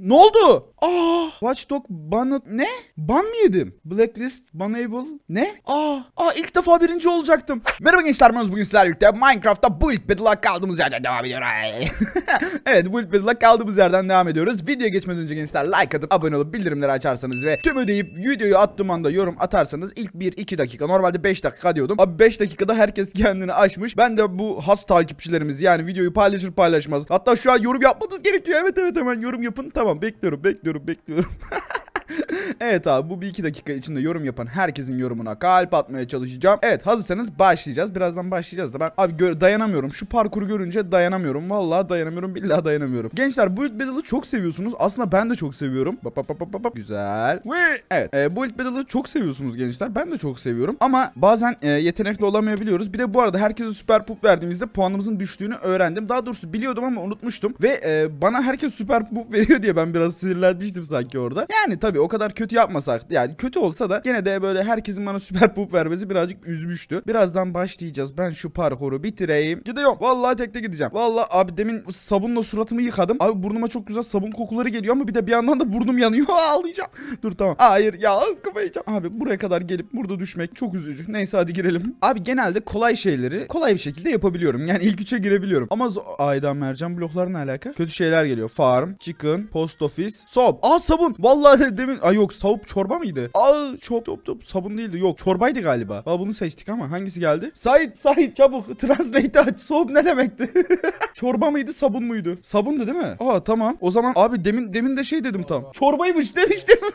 Ne oldu? Aa! Watchdog ban ne? Ban mı yedim? Blacklist, banable ne? Aa! Aa ilk defa birinci olacaktım. Merhaba gençler, ben bugün sizlerle birlikte Minecraft'ta Build Battle'a kaldığımız yerden devam ediyoruz. evet, Build Battle'a kaldığımız yerden devam ediyoruz. Videoya geçmeden önce gençler like atıp abone olup bildirimleri açarsanız ve tüm ödeyip videoyu attığım anda yorum atarsanız ilk 1-2 dakika, normalde 5 dakika diyordum. Abi 5 dakikada herkes kendini aşmış. Ben de bu has takipçilerimiz yani videoyu paylaşır paylaşmaz. Hatta şu an yorum yapmanız gerekiyor. Evet evet hemen yorum yapın. Tamam Tamam bekliyorum bekliyorum bekliyorum. evet abi bu bir iki dakika içinde yorum yapan herkesin yorumuna kalp atmaya çalışacağım. Evet hazırsanız başlayacağız. Birazdan başlayacağız da ben abi dayanamıyorum. Şu parkuru görünce dayanamıyorum. Vallahi dayanamıyorum. Billahi dayanamıyorum. Gençler Bullet Battle'ı çok seviyorsunuz. Aslında ben de çok seviyorum. Bap bap bap bap bap. Güzel. Evet. E, Bullet Battle'ı çok seviyorsunuz gençler. Ben de çok seviyorum. Ama bazen e, yetenekli olamayabiliyoruz. Bir de bu arada herkese süper pup verdiğimizde puanımızın düştüğünü öğrendim. Daha doğrusu biliyordum ama unutmuştum. Ve e, bana herkes süper pup veriyor diye ben biraz sinirlenmiştim sanki orada. Yani tabii o kadar kötü kötü yapmasak yani kötü olsa da gene de böyle herkesin bana süper pup vermesi birazcık üzmüştü. Birazdan başlayacağız. Ben şu parkuru bitireyim. Gidiyorum. Vallahi tekte gideceğim. Vallahi abi demin sabunla suratımı yıkadım. Abi burnuma çok güzel sabun kokuları geliyor ama bir de bir yandan da burnum yanıyor. Ağlayacağım. Dur tamam. Hayır ya kafayı Abi buraya kadar gelip burada düşmek çok üzücü. Neyse hadi girelim. Abi genelde kolay şeyleri kolay bir şekilde yapabiliyorum. Yani ilk üçe girebiliyorum. Ama ayda mercan blokları ne alaka? Kötü şeyler geliyor. Farm, chicken, post office, sob. Aa sabun. Vallahi demin. Ay yok savup çorba mıydı? Aa çop top top sabun değildi. Yok çorbaydı galiba. Aa, bunu seçtik ama hangisi geldi? Sait Sait çabuk translate aç. Soğup ne demekti? çorba mıydı sabun muydu? Sabundu değil mi? Aa tamam. O zaman abi demin demin de şey dedim tam. Çorbaymış demiştim.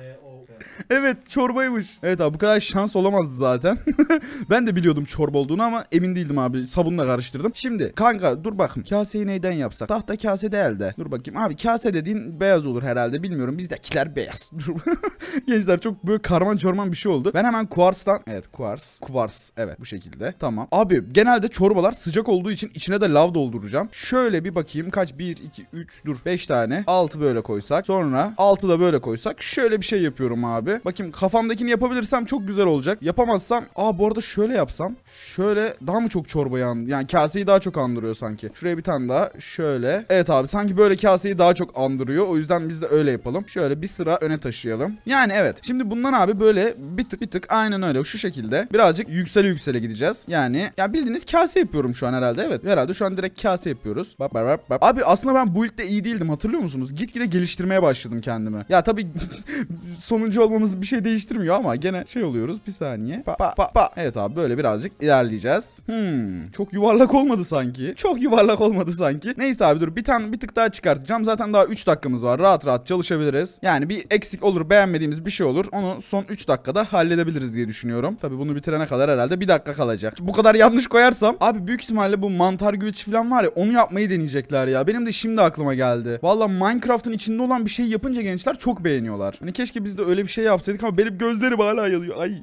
E, evet çorbaymış. Evet abi bu kadar şans olamazdı zaten. ben de biliyordum çorba olduğunu ama emin değildim abi. Sabunla karıştırdım. Şimdi kanka dur bakayım. Kaseyi neyden yapsak? Tahta kase de elde. Dur bakayım. Abi kase dediğin beyaz olur herhalde. Bilmiyorum. Bizdekiler beyaz. Gençler çok böyle karman çorman bir şey oldu. Ben hemen kuarstan. Evet kuars. Kuvars. Evet bu şekilde. Tamam. Abi genelde çorbalar sıcak olduğu için içine de lav dolduracağım. Şöyle bir bakayım. Kaç? 1, 2, 3, dur. 5 tane. 6 böyle koysak. Sonra 6 da böyle koysak. Şöyle bir şey yapıyorum abi abi. Bakayım kafamdakini yapabilirsem çok güzel olacak. Yapamazsam aa bu arada şöyle yapsam. Şöyle daha mı çok çorba an yani kaseyi daha çok andırıyor sanki. Şuraya bir tane daha şöyle. Evet abi sanki böyle kaseyi daha çok andırıyor. O yüzden biz de öyle yapalım. Şöyle bir sıra öne taşıyalım. Yani evet. Şimdi bundan abi böyle bir tık bir tık aynen öyle şu şekilde birazcık yüksele yüksele gideceğiz. Yani ya bildiğiniz kase yapıyorum şu an herhalde. Evet. Herhalde şu an direkt kase yapıyoruz. Bak bak bak. bak. Abi aslında ben bu iyi değildim hatırlıyor musunuz? Gitgide geliştirmeye başladım kendimi. Ya tabii sonuncu olmamız bir şey değiştirmiyor ama gene şey oluyoruz. Bir saniye. Pa pa pa pa. Evet abi böyle birazcık ilerleyeceğiz. Hmm. Çok yuvarlak olmadı sanki. Çok yuvarlak olmadı sanki. Neyse abi dur bir tane bir tık daha çıkartacağım. Zaten daha 3 dakikamız var. Rahat rahat çalışabiliriz. Yani bir eksik olur beğenmediğimiz bir şey olur. Onu son 3 dakikada halledebiliriz diye düşünüyorum. Tabi bunu bitirene kadar herhalde 1 dakika kalacak. Bu kadar yanlış koyarsam abi büyük ihtimalle bu mantar güveç falan var ya onu yapmayı deneyecekler ya. Benim de şimdi aklıma geldi. Valla Minecraft'ın içinde olan bir şey yapınca gençler çok beğeniyorlar. Hani keşke biz de öyle bir bir şey yapsaydık ama benim gözlerim hala yanıyor. Ay.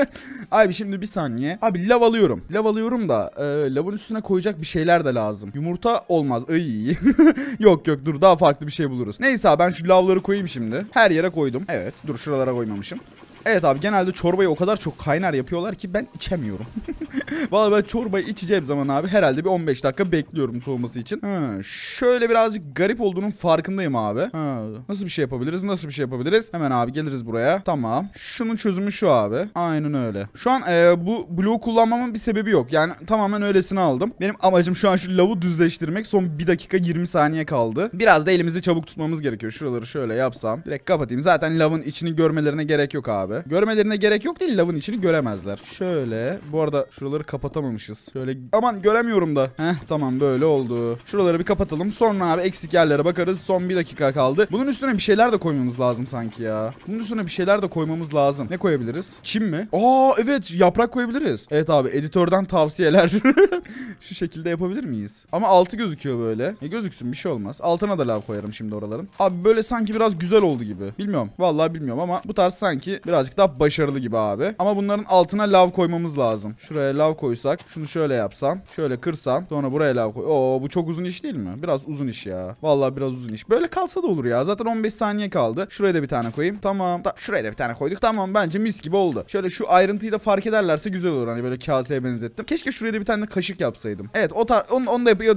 Abi şimdi bir saniye. Abi lav alıyorum. Lav alıyorum da e, lavın üstüne koyacak bir şeyler de lazım. Yumurta olmaz. Ay. yok yok dur daha farklı bir şey buluruz. Neyse abi ben şu lavları koyayım şimdi. Her yere koydum. Evet. Dur şuralara koymamışım. Evet abi genelde çorbayı o kadar çok kaynar yapıyorlar ki ben içemiyorum. Vallahi ben çorbayı içeceğim zaman abi herhalde bir 15 dakika bekliyorum soğuması için. Ha, şöyle birazcık garip olduğunun farkındayım abi. Ha, nasıl bir şey yapabiliriz? Nasıl bir şey yapabiliriz? Hemen abi geliriz buraya. Tamam. Şunun çözümü şu abi. Aynen öyle. Şu an e, bu bloğu kullanmamın bir sebebi yok. Yani tamamen öylesini aldım. Benim amacım şu an şu lavu düzleştirmek. Son 1 dakika 20 saniye kaldı. Biraz da elimizi çabuk tutmamız gerekiyor. Şuraları şöyle yapsam. Direkt kapatayım. Zaten lavın içini görmelerine gerek yok abi abi. Görmelerine gerek yok değil lavın içini göremezler. Şöyle. Bu arada şuraları kapatamamışız. Şöyle. Aman göremiyorum da. Heh tamam böyle oldu. Şuraları bir kapatalım. Sonra abi eksik yerlere bakarız. Son bir dakika kaldı. Bunun üstüne bir şeyler de koymamız lazım sanki ya. Bunun üstüne bir şeyler de koymamız lazım. Ne koyabiliriz? Çim mi? Aa evet yaprak koyabiliriz. Evet abi editörden tavsiyeler. Şu şekilde yapabilir miyiz? Ama altı gözüküyor böyle. E gözüksün bir şey olmaz. Altına da lav koyarım şimdi oraların. Abi böyle sanki biraz güzel oldu gibi. Bilmiyorum. Vallahi bilmiyorum ama bu tarz sanki biraz birazcık daha başarılı gibi abi. Ama bunların altına lav koymamız lazım. Şuraya lav koysak. Şunu şöyle yapsam. Şöyle kırsam. Sonra buraya lav koy. Oo bu çok uzun iş değil mi? Biraz uzun iş ya. Vallahi biraz uzun iş. Böyle kalsa da olur ya. Zaten 15 saniye kaldı. Şuraya da bir tane koyayım. Tamam. Ta şuraya da bir tane koyduk. Tamam bence mis gibi oldu. Şöyle şu ayrıntıyı da fark ederlerse güzel olur. Hani böyle kaseye benzettim. Keşke şuraya da bir tane de kaşık yapsaydım. Evet o tar onu, onu da yapıyor.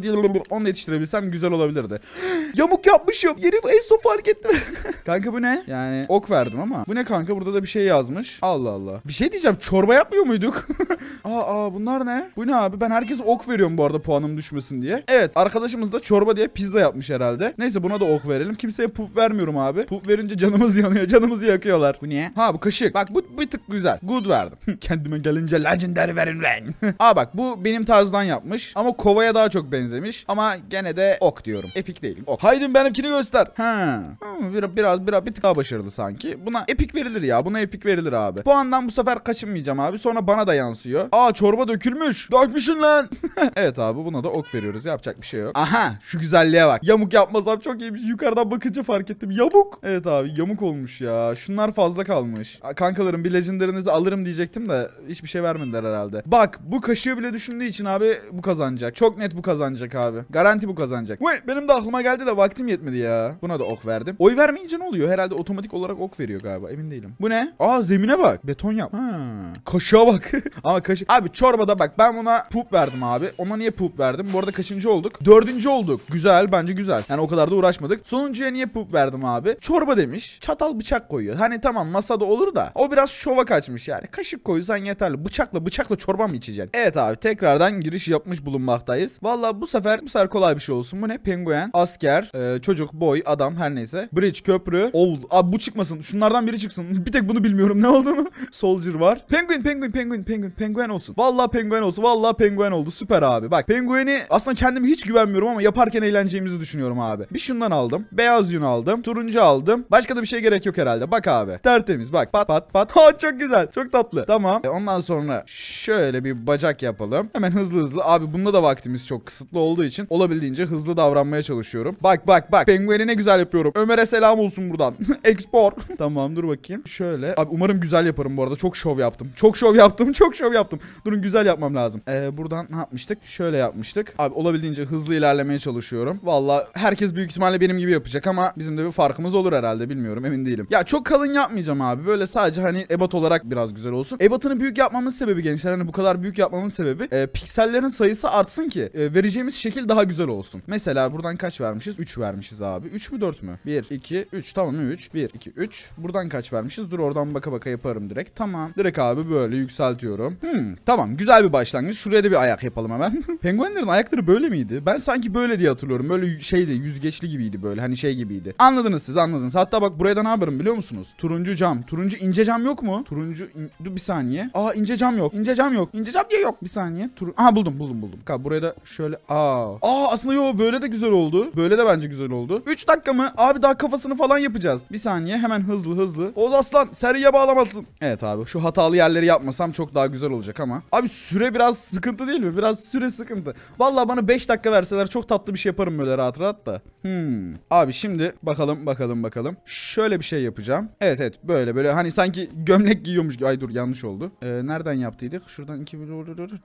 Onu da yetiştirebilsem güzel olabilirdi. Yamuk yapmışım. Yeri en son fark ettim. kanka bu ne? Yani ok verdim ama. Bu ne kanka? Burada da bir şey şey yazmış. Allah Allah. Bir şey diyeceğim. Çorba yapmıyor muyduk? aa, aa bunlar ne? Bu ne abi? Ben herkese ok veriyorum bu arada puanım düşmesin diye. Evet arkadaşımız da çorba diye pizza yapmış herhalde. Neyse buna da ok verelim. Kimseye pup vermiyorum abi. Pup verince canımız yanıyor. Canımızı yakıyorlar. Bu niye? Ha bu kaşık. Bak bu bir tık güzel. Good verdim. Kendime gelince legendary verin ben. aa bak bu benim tarzdan yapmış. Ama kovaya daha çok benzemiş. Ama gene de ok diyorum. Epik değilim. Ok. Haydi benimkini göster. Ha. Hmm, biraz biraz bir, bir tık daha başarılı sanki. Buna epik verilir ya. Buna epik verilir abi. Bu andan bu sefer kaçınmayacağım abi. Sonra bana da yansıyor. Aa çorba dökülmüş. Dökmüşün lan. evet abi buna da ok veriyoruz. Yapacak bir şey yok. Aha şu güzelliğe bak. Yamuk yapmasam çok iyi. Yukarıdan bakınca fark ettim. Yamuk. Evet abi yamuk olmuş ya. Şunlar fazla kalmış. Kankalarım bir legenderinizi alırım diyecektim de hiçbir şey vermediler herhalde. Bak bu kaşığı bile düşündüğü için abi bu kazanacak. Çok net bu kazanacak abi. Garanti bu kazanacak. Uy, benim de aklıma geldi de vaktim yetmedi ya. Buna da ok verdim. Oy vermeyince ne oluyor? Herhalde otomatik olarak ok veriyor galiba. Emin değilim. Bu ne? Aa zemine bak. Beton yap. Ha. Hmm. Kaşığa bak. Ama kaşık. Abi çorbada bak ben buna pup verdim abi. Ona niye pup verdim? Bu arada kaçıncı olduk? Dördüncü olduk. Güzel bence güzel. Yani o kadar da uğraşmadık. Sonuncuya niye pup verdim abi? Çorba demiş. Çatal bıçak koyuyor. Hani tamam masada olur da o biraz şova kaçmış yani. Kaşık koysan yeterli. Bıçakla bıçakla çorba mı içeceksin? Evet abi tekrardan giriş yapmış bulunmaktayız. Valla bu sefer bu sefer kolay bir şey olsun. Bu ne? Penguen, asker, e, çocuk, boy, adam her neyse. Bridge, köprü. Oğul. Abi bu çıkmasın. Şunlardan biri çıksın. Bir tek bunu bilmiyorum. Ne olduğunu? Soldier var. Penguin, penguin, penguin, penguin, penguin olsun. Vallahi penguin olsun. Vallahi penguin oldu. Süper abi. Bak penguini aslında kendime hiç güvenmiyorum ama yaparken eğleneceğimizi düşünüyorum abi. Bir şundan aldım. Beyaz yün aldım. Turuncu aldım. Başka da bir şey gerek yok herhalde. Bak abi. Tertemiz. Bak pat pat pat. Ha çok güzel. Çok tatlı. Tamam. E, ondan sonra şöyle bir bacak yapalım. Hemen hızlı hızlı. Abi bunda da vaktimiz çok kısıtlı olduğu için olabildiğince hızlı davranmaya çalışıyorum. Bak bak bak. Penguini ne güzel yapıyorum. Ömer'e selam olsun buradan. Export. tamam dur bakayım. Şöyle Abi umarım güzel yaparım bu arada. Çok şov yaptım. Çok şov yaptım. Çok şov yaptım. Durun güzel yapmam lazım. Ee, buradan ne yapmıştık? Şöyle yapmıştık. Abi olabildiğince hızlı ilerlemeye çalışıyorum. Valla herkes büyük ihtimalle benim gibi yapacak ama bizim de bir farkımız olur herhalde. Bilmiyorum emin değilim. Ya çok kalın yapmayacağım abi. Böyle sadece hani ebat olarak biraz güzel olsun. Ebatını büyük yapmamın sebebi gençler. Hani bu kadar büyük yapmamın sebebi e, piksellerin sayısı artsın ki e, vereceğimiz şekil daha güzel olsun. Mesela buradan kaç vermişiz? 3 vermişiz abi. 3 mü 4 mü? 1, 2, 3. Tamam 3. 1, 2, 3. Buradan kaç vermişiz? Dur orada oradan baka baka yaparım direkt. Tamam. Direkt abi böyle yükseltiyorum. Hmm. Tamam güzel bir başlangıç. Şuraya da bir ayak yapalım hemen. Penguenlerin ayakları böyle miydi? Ben sanki böyle diye hatırlıyorum. Böyle şeydi yüzgeçli gibiydi böyle. Hani şey gibiydi. Anladınız siz anladınız. Hatta bak buraya da ne yaparım biliyor musunuz? Turuncu cam. Turuncu ince cam yok mu? Turuncu in... Dur bir saniye. Aa ince cam yok. İnce cam yok. İnce cam diye yok. Bir saniye. Tur... Aha buldum buldum buldum. Ka buraya da şöyle. Aa. Aa aslında yo böyle de güzel oldu. Böyle de bence güzel oldu. 3 dakika mı? Abi daha kafasını falan yapacağız. Bir saniye hemen hızlı hızlı. Oğuz Aslan Seriye bağlamalısın. Evet abi şu hatalı yerleri yapmasam çok daha güzel olacak ama. Abi süre biraz sıkıntı değil mi? Biraz süre sıkıntı. Vallahi bana 5 dakika verseler çok tatlı bir şey yaparım böyle rahat rahat da. Hmm. Abi şimdi bakalım bakalım bakalım. Şöyle bir şey yapacağım. Evet evet böyle böyle hani sanki gömlek giyiyormuş gibi. Ay dur yanlış oldu. Ee, nereden yaptıydık? Şuradan 2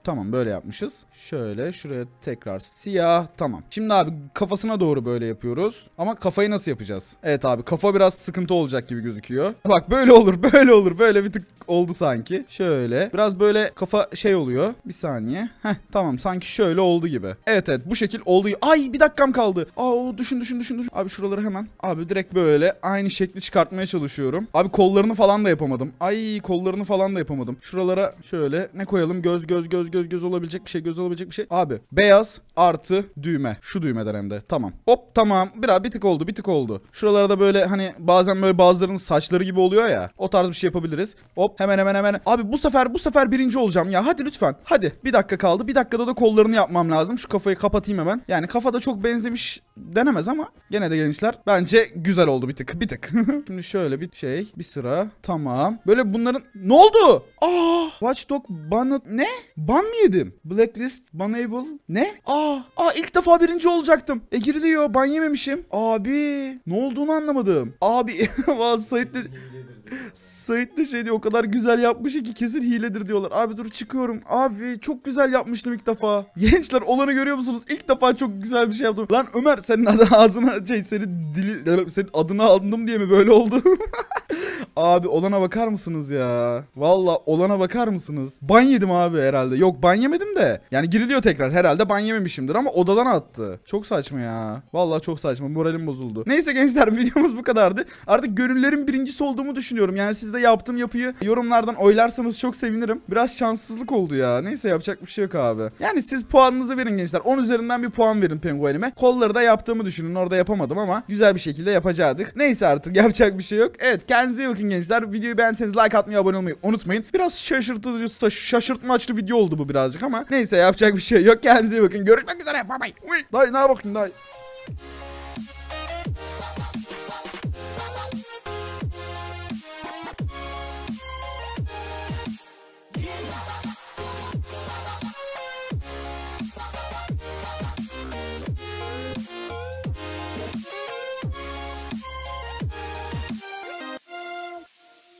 Tamam böyle yapmışız. Şöyle şuraya tekrar siyah. Tamam. Şimdi abi kafasına doğru böyle yapıyoruz. Ama kafayı nasıl yapacağız? Evet abi kafa biraz sıkıntı olacak gibi gözüküyor. Bak böyle oldu olur böyle olur böyle bir tık oldu sanki. Şöyle biraz böyle kafa şey oluyor. Bir saniye. Heh tamam sanki şöyle oldu gibi. Evet evet bu şekil oldu. Ay bir dakikam kaldı. Aa düşün düşün düşün düşün. Abi şuraları hemen. Abi direkt böyle aynı şekli çıkartmaya çalışıyorum. Abi kollarını falan da yapamadım. Ay kollarını falan da yapamadım. Şuralara şöyle ne koyalım? Göz göz göz göz göz olabilecek bir şey göz olabilecek bir şey. Abi beyaz artı düğme. Şu düğmeden hem de. Tamam. Hop tamam. Biraz bir tık oldu bir tık oldu. Şuralara da böyle hani bazen böyle bazılarının saçları gibi oluyor ya. O tarz bir şey yapabiliriz. Hop hemen hemen hemen. Abi bu sefer bu sefer birinci olacağım ya. Hadi lütfen. Hadi. Bir dakika kaldı. Bir dakikada da kollarını yapmam lazım. Şu kafayı kapatayım hemen. Yani kafada çok benzemiş denemez ama gene de gençler bence güzel oldu bir tık. Bir tık. Şimdi şöyle bir şey. Bir sıra. Tamam. Böyle bunların... Ne oldu? Aa! Watchdog bana... Ne? Ban mı yedim? Blacklist, Banable. Ne? Aa! Aa ilk defa birinci olacaktım. E giriliyor. Ban yememişim. Abi. Ne olduğunu anlamadım. Abi. Sait dedi. Sait de şey diyor o kadar güzel yapmış ki kesin hiledir diyorlar. Abi dur çıkıyorum. Abi çok güzel yapmıştım ilk defa. Gençler olanı görüyor musunuz? İlk defa çok güzel bir şey yaptım. Lan Ömer senin adı ağzına şey senin dili senin adını aldım diye mi böyle oldu? Abi olana bakar mısınız ya? Valla olana bakar mısınız? Ban yedim abi herhalde. Yok ban yemedim de. Yani giriliyor tekrar. Herhalde ban yememişimdir ama odadan attı. Çok saçma ya. Valla çok saçma. Moralim bozuldu. Neyse gençler videomuz bu kadardı. Artık gönüllerin birincisi olduğumu düşünüyorum. Yani siz de yaptığım yapıyı yorumlardan oylarsanız çok sevinirim. Biraz şanssızlık oldu ya. Neyse yapacak bir şey yok abi. Yani siz puanınızı verin gençler. 10 üzerinden bir puan verin penguenime. Kolları da yaptığımı düşünün. Orada yapamadım ama güzel bir şekilde yapacaktık. Neyse artık yapacak bir şey yok. Evet kendinize iyi bakın bakın gençler. Videoyu beğenseniz like atmayı, abone olmayı unutmayın. Biraz şaşırtıcı, şaşırtmaçlı video oldu bu birazcık ama neyse yapacak bir şey yok. Kendinize iyi bakın. Görüşmek üzere. bye bay. Dayı ne bakın dayı.